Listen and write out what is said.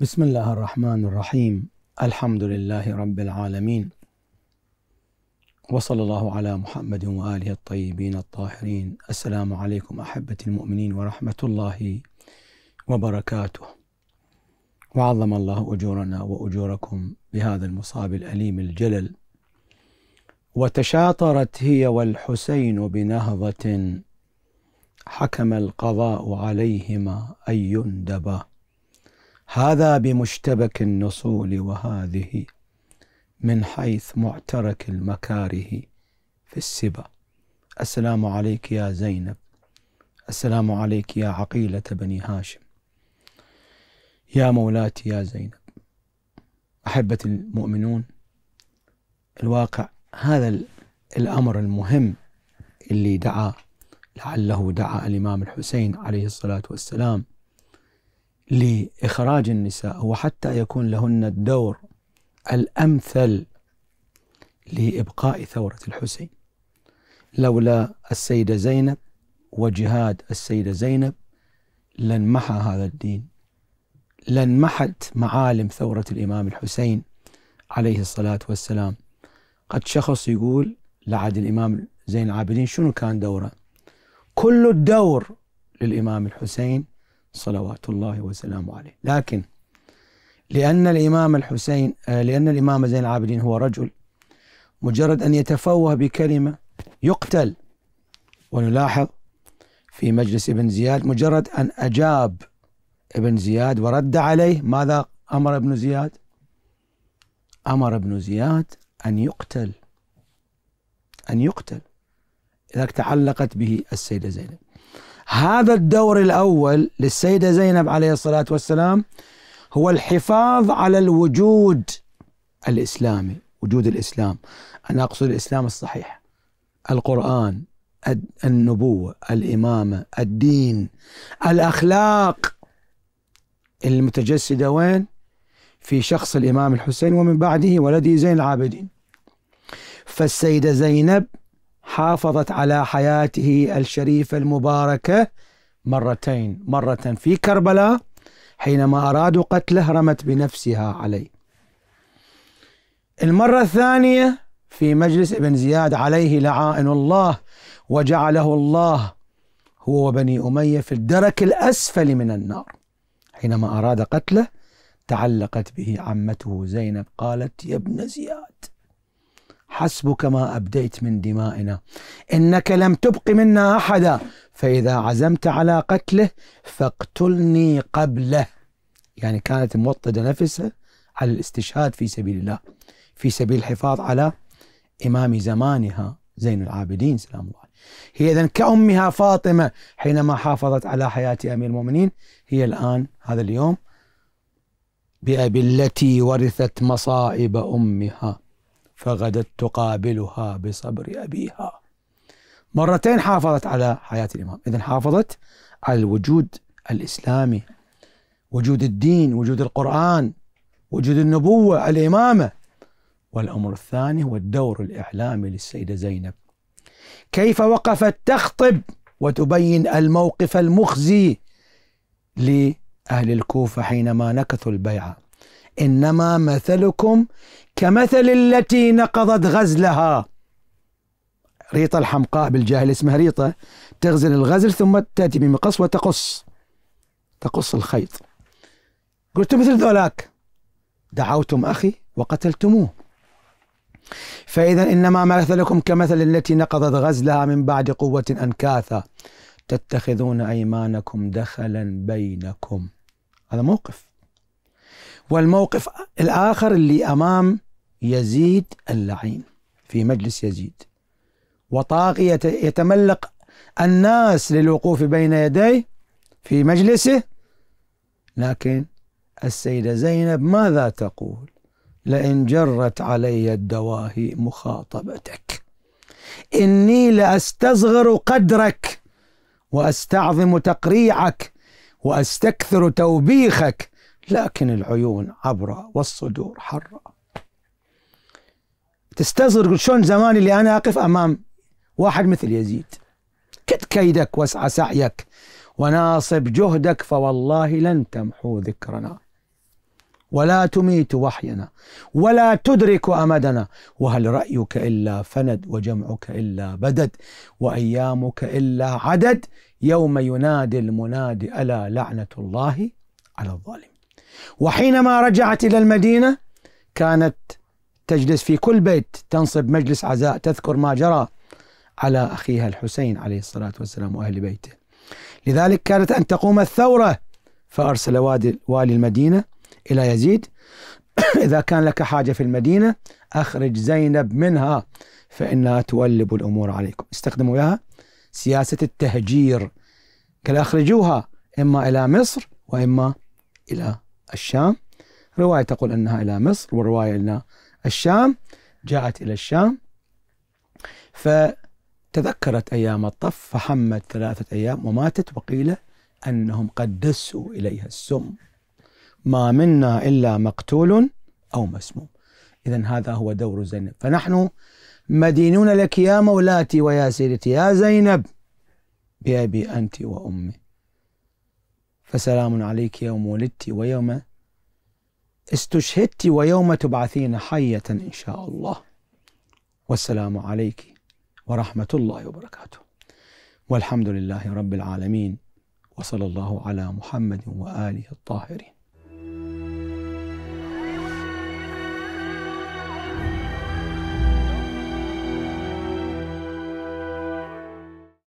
بسم الله الرحمن الرحيم الحمد لله رب العالمين وصلى الله على محمد وآله الطيبين الطاهرين السلام عليكم أحبة المؤمنين ورحمة الله وبركاته وعظم الله أجورنا وأجوركم بهذا المصاب الأليم الجلل وتشاطرت هي والحسين بنهضة حكم القضاء عليهما أن يندبا هذا بمشتبك النصول وهذه من حيث معترك المكاره في السبا السلام عليك يا زينب السلام عليك يا عقيلة بني هاشم يا مولاتي يا زينب أحبة المؤمنون الواقع هذا الأمر المهم اللي دعا لعله دعا الإمام الحسين عليه الصلاة والسلام لإخراج النساء وحتى يكون لهن الدور الأمثل لإبقاء ثورة الحسين لولا السيدة زينب وجهاد السيدة زينب لانمحى هذا الدين لانمحت معالم ثورة الإمام الحسين عليه الصلاة والسلام قد شخص يقول لعد الإمام زين العابدين شنو كان دوره كل الدور للإمام الحسين صلوات الله وسلامه عليه لكن لأن الإمام الحسين آه، لأن الإمام زين العابدين هو رجل مجرد أن يتفوه بكلمة يقتل ونلاحظ في مجلس ابن زياد مجرد أن أجاب ابن زياد ورد عليه ماذا أمر ابن زياد أمر ابن زياد أن يقتل أن يقتل إذا تعلقت به السيدة زينب هذا الدور الأول للسيدة زينب عليه الصلاة والسلام هو الحفاظ على الوجود الإسلامي وجود الإسلام أنا أقصد الإسلام الصحيح القرآن النبوة الإمامة الدين الأخلاق المتجسدة وين في شخص الإمام الحسين ومن بعده ولده زين العابدين فالسيدة زينب حافظت على حياته الشريفة المباركة مرتين مرة في كربلاء حينما أرادوا قتله رمت بنفسها عليه المرة الثانية في مجلس ابن زياد عليه لعائن الله وجعله الله هو وبني أمية في الدرك الأسفل من النار حينما أراد قتله تعلقت به عمته زينب قالت يا ابن زياد حسبك ما أبديت من دمائنا إنك لم تبق منا أحدا فإذا عزمت على قتله فاقتلني قبله يعني كانت موطدة نفسها على الاستشهاد في سبيل الله في سبيل الحفاظ على إمام زمانها زين العابدين سلام الله عليه هي إذا كأمها فاطمة حينما حافظت على حياة أمير المؤمنين هي الآن هذا اليوم بأبي التي ورثت مصائب أمها فغدت تقابلها بصبر أبيها مرتين حافظت على حياة الإمام إذا حافظت على الوجود الإسلامي وجود الدين وجود القرآن وجود النبوة الإمامة والأمر الثاني هو الدور الإعلامي للسيدة زينب كيف وقفت تخطب وتبين الموقف المخزي لأهل الكوفة حينما نكثوا البيعة انما مثلكم كمثل التي نقضت غزلها ريطة الحمقاء بالجاهل اسمها ريطة تغزل الغزل ثم تأتي بمقص وتقص تقص الخيط قلت مثل ذولاك دعوتم أخي وقتلتموه فإذا إنما مثلكم كمثل التي نقضت غزلها من بعد قوة أنكاثا تتخذون أيمانكم دخلا بينكم هذا موقف والموقف الآخر اللي أمام يزيد اللعين في مجلس يزيد وطاغية يتملق الناس للوقوف بين يديه في مجلسه لكن السيدة زينب ماذا تقول لئن جرت علي الدواهي مخاطبتك إني لأستصغر قدرك وأستعظم تقريعك وأستكثر توبيخك لكن العيون عبرة والصدور حرة تستصغر شلون زمان اللي أنا أقف أمام واحد مثل يزيد كد كيدك واسعى سعيك وناصب جهدك فوالله لن تمحو ذكرنا ولا تميت وحينا ولا تدرك امدنا وهل رايك الا فند وجمعك الا بدد وايامك الا عدد يوم ينادي المنادي الا لعنه الله على الظالم وحينما رجعت إلى المدينة كانت تجلس في كل بيت تنصب مجلس عزاء تذكر ما جرى على أخيها الحسين عليه الصلاة والسلام وأهل بيته لذلك كانت أن تقوم الثورة فأرسل والي المدينة إلى يزيد إذا كان لك حاجة في المدينة أخرج زينب منها فإنها تولب الأمور عليكم استخدموا إياها سياسة التهجير قال أخرجوها إما إلى مصر وإما إلى الشام رواية تقول أنها إلى مصر ورواية إلى الشام جاءت إلى الشام فتذكرت أيام الطف فحمت ثلاثة أيام وماتت وقيل أنهم قد دسوا إليها السم ما منا إلا مقتول أو مسموم إذا هذا هو دور زينب فنحن مدينون لك يا مولاتي ويا سيدتي يا زينب بأبي أنت وأمي فسلام عليك يوم ولدت ويوم استشهدت ويوم تبعثين حية إن شاء الله والسلام عليك ورحمة الله وبركاته والحمد لله رب العالمين وصلى الله على محمد وآله الطاهرين